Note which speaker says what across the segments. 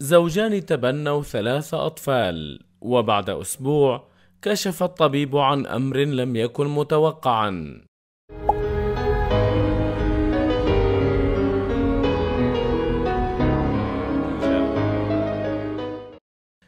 Speaker 1: زوجان تبنوا ثلاث أطفال وبعد أسبوع كشف الطبيب عن أمر لم يكن متوقعا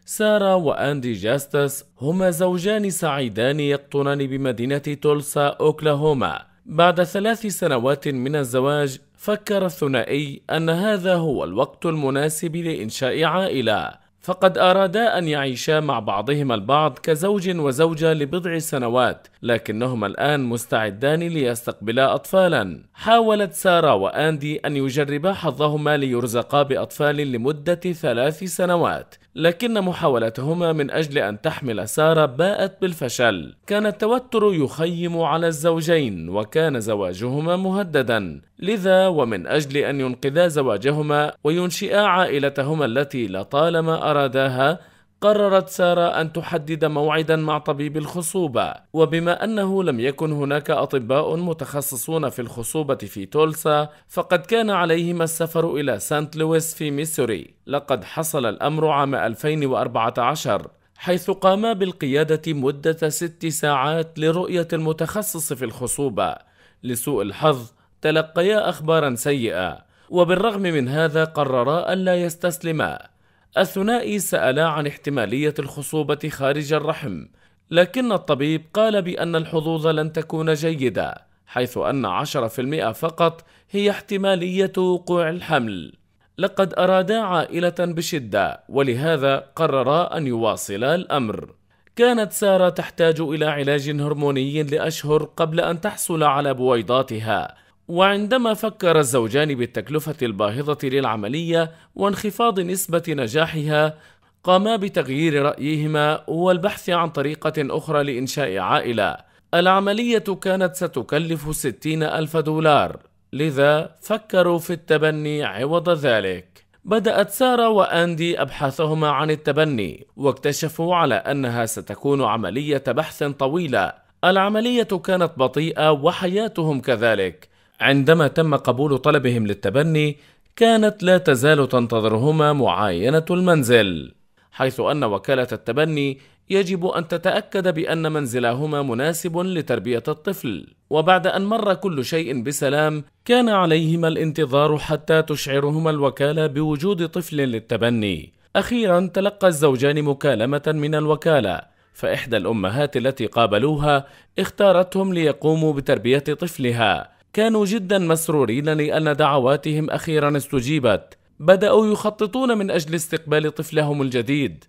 Speaker 1: سارة وأندي جاستس هما زوجان سعيدان يقطنان بمدينة تولسا أوكلاهوما بعد ثلاث سنوات من الزواج فكر الثنائي أن هذا هو الوقت المناسب لإنشاء عائلة فقد أرادا أن يعيشا مع بعضهما البعض كزوج وزوجة لبضع سنوات، لكنهما الآن مستعدان ليستقبلا أطفالا. حاولت سارة وآندي أن يجربا حظهما ليرزقا بأطفال لمدة ثلاث سنوات، لكن محاولتهما من أجل أن تحمل سارة باءت بالفشل. كان التوتر يخيم على الزوجين، وكان زواجهما مهددا، لذا ومن أجل أن ينقذا زواجهما وينشئا عائلتهما التي لطالما أراداها قررت سارة أن تحدد موعدا مع طبيب الخصوبة وبما أنه لم يكن هناك أطباء متخصصون في الخصوبة في تولسا فقد كان عليهم السفر إلى سانت لويس في ميسوري لقد حصل الأمر عام 2014 حيث قاما بالقيادة مدة ست ساعات لرؤية المتخصص في الخصوبة لسوء الحظ تلقيا أخبارا سيئة وبالرغم من هذا قررا ألا يستسلما الثنائي سألا عن احتمالية الخصوبة خارج الرحم، لكن الطبيب قال بأن الحظوظ لن تكون جيدة، حيث أن 10% فقط هي احتمالية وقوع الحمل. لقد أرادا عائلة بشدة، ولهذا قررا أن يواصلا الأمر. كانت سارة تحتاج إلى علاج هرموني لأشهر قبل أن تحصل على بويضاتها، وعندما فكر الزوجان بالتكلفة الباهظة للعملية وانخفاض نسبة نجاحها، قاما بتغيير رأيهما والبحث عن طريقة أخرى لإنشاء عائلة. العملية كانت ستكلف 60 ألف دولار، لذا فكروا في التبني عوض ذلك. بدأت سارة وأندي أبحاثهما عن التبني، واكتشفوا على أنها ستكون عملية بحث طويلة. العملية كانت بطيئة وحياتهم كذلك، عندما تم قبول طلبهم للتبني كانت لا تزال تنتظرهما معاينه المنزل حيث ان وكاله التبني يجب ان تتاكد بان منزلهما مناسب لتربيه الطفل وبعد ان مر كل شيء بسلام كان عليهما الانتظار حتى تشعرهما الوكاله بوجود طفل للتبني اخيرا تلقى الزوجان مكالمه من الوكاله فاحدى الامهات التي قابلوها اختارتهم ليقوموا بتربيه طفلها كانوا جدا مسرورين لأن دعواتهم أخيرا استجيبت بدأوا يخططون من أجل استقبال طفلهم الجديد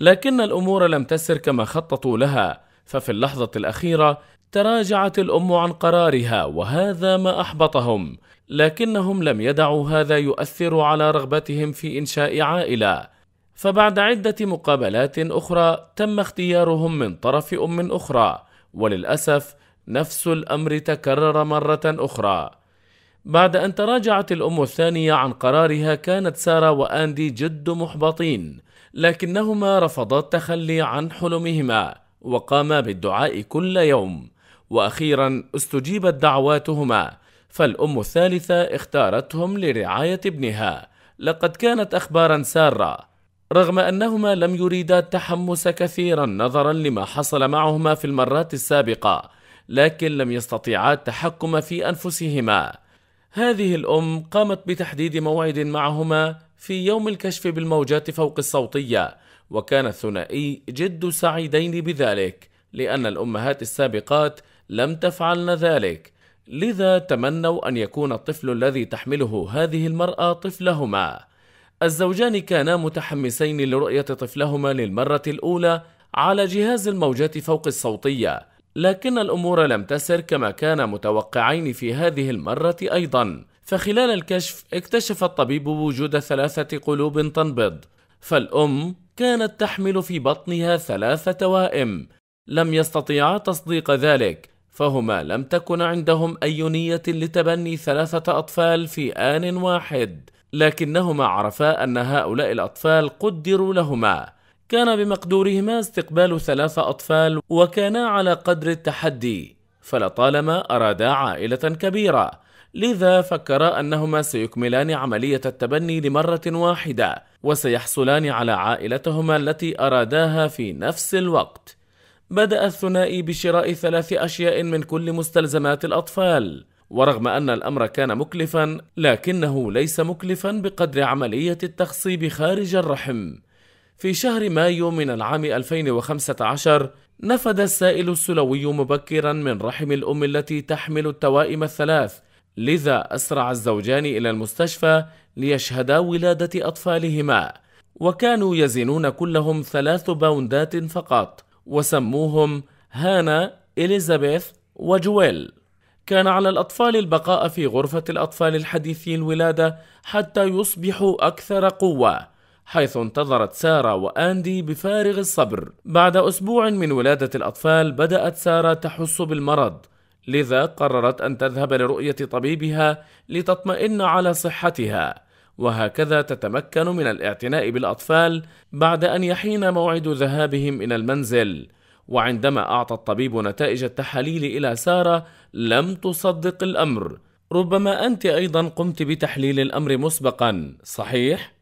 Speaker 1: لكن الأمور لم تسر كما خططوا لها ففي اللحظة الأخيرة تراجعت الأم عن قرارها وهذا ما أحبطهم لكنهم لم يدعوا هذا يؤثر على رغبتهم في إنشاء عائلة فبعد عدة مقابلات أخرى تم اختيارهم من طرف أم أخرى وللأسف نفس الامر تكرر مره اخرى بعد ان تراجعت الام الثانيه عن قرارها كانت ساره واندي جد محبطين لكنهما رفضا التخلي عن حلمهما وقاما بالدعاء كل يوم واخيرا استجيبت دعواتهما فالام الثالثه اختارتهم لرعايه ابنها لقد كانت اخبارا ساره رغم انهما لم يريدا التحمس كثيرا نظرا لما حصل معهما في المرات السابقه لكن لم يستطيعا التحكم في أنفسهما هذه الأم قامت بتحديد موعد معهما في يوم الكشف بالموجات فوق الصوتية وكان الثنائي جد سعيدين بذلك لأن الأمهات السابقات لم تفعلن ذلك لذا تمنوا أن يكون الطفل الذي تحمله هذه المرأة طفلهما الزوجان كانا متحمسين لرؤية طفلهما للمرة الأولى على جهاز الموجات فوق الصوتية لكن الأمور لم تسر كما كان متوقعين في هذه المرة أيضا فخلال الكشف اكتشف الطبيب وجود ثلاثة قلوب تنبض فالأم كانت تحمل في بطنها ثلاثة توائم لم يستطيعا تصديق ذلك فهما لم تكن عندهم أي نية لتبني ثلاثة أطفال في آن واحد لكنهما عرفا أن هؤلاء الأطفال قدروا لهما كان بمقدورهما استقبال ثلاثة أطفال وكانا على قدر التحدي فلطالما أرادا عائلة كبيرة لذا فكرا أنهما سيكملان عملية التبني لمرة واحدة وسيحصلان على عائلتهما التي أراداها في نفس الوقت بدأ الثنائي بشراء ثلاث أشياء من كل مستلزمات الأطفال ورغم أن الأمر كان مكلفا لكنه ليس مكلفا بقدر عملية التخصيب خارج الرحم في شهر مايو من العام 2015 نفد السائل السلوي مبكرا من رحم الأم التي تحمل التوائم الثلاث لذا أسرع الزوجان إلى المستشفى ليشهدا ولادة أطفالهما وكانوا يزنون كلهم ثلاث باوندات فقط وسموهم هانا إليزابيث وجويل كان على الأطفال البقاء في غرفة الأطفال الحديثي الولادة حتى يصبحوا أكثر قوة حيث انتظرت سارة وأندي بفارغ الصبر بعد أسبوع من ولادة الأطفال بدأت سارة تحس بالمرض لذا قررت أن تذهب لرؤية طبيبها لتطمئن على صحتها وهكذا تتمكن من الاعتناء بالأطفال بعد أن يحين موعد ذهابهم إلى المنزل وعندما أعطى الطبيب نتائج التحاليل إلى سارة لم تصدق الأمر ربما أنت أيضا قمت بتحليل الأمر مسبقا صحيح؟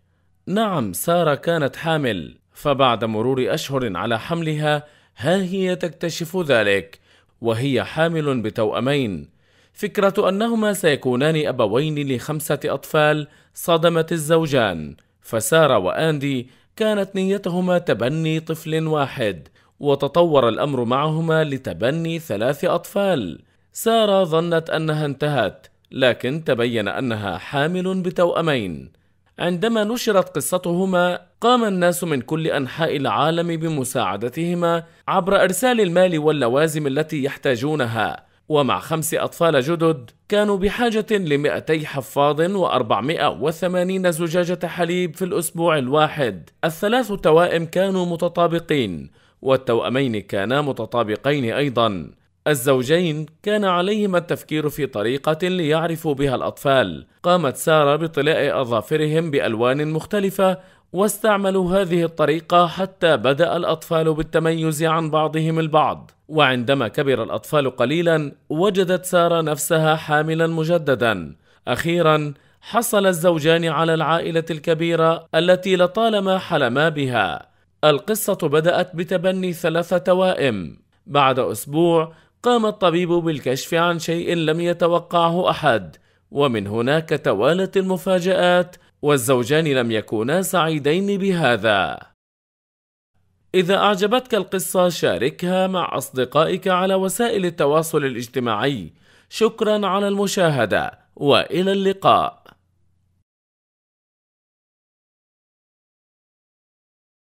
Speaker 1: نعم سارة كانت حامل فبعد مرور أشهر على حملها ها هي تكتشف ذلك وهي حامل بتوأمين فكرة أنهما سيكونان أبوين لخمسة أطفال صدمت الزوجان فسارة وأندي كانت نيتهما تبني طفل واحد وتطور الأمر معهما لتبني ثلاث أطفال سارة ظنت أنها انتهت لكن تبين أنها حامل بتوأمين عندما نشرت قصتهما قام الناس من كل أنحاء العالم بمساعدتهما عبر إرسال المال واللوازم التي يحتاجونها ومع خمس أطفال جدد كانوا بحاجة لمئتي حفاظ و480 زجاجة حليب في الأسبوع الواحد الثلاث توائم كانوا متطابقين والتوأمين كانا متطابقين أيضا الزوجين كان عليهما التفكير في طريقة ليعرفوا بها الأطفال. قامت سارة بطلاء أظافرهم بألوان مختلفة، واستعملوا هذه الطريقة حتى بدأ الأطفال بالتميز عن بعضهم البعض. وعندما كبر الأطفال قليلا، وجدت سارة نفسها حاملا مجددا. أخيرا، حصل الزوجان على العائلة الكبيرة التي لطالما حلما بها. القصة بدأت بتبني ثلاثة توائم. بعد أسبوع قام الطبيب بالكشف عن شيء لم يتوقعه احد ومن هناك توالت المفاجات والزوجان لم يكونا سعيدين بهذا اذا اعجبتك القصه شاركها مع اصدقائك على وسائل التواصل الاجتماعي شكرا على المشاهده والى اللقاء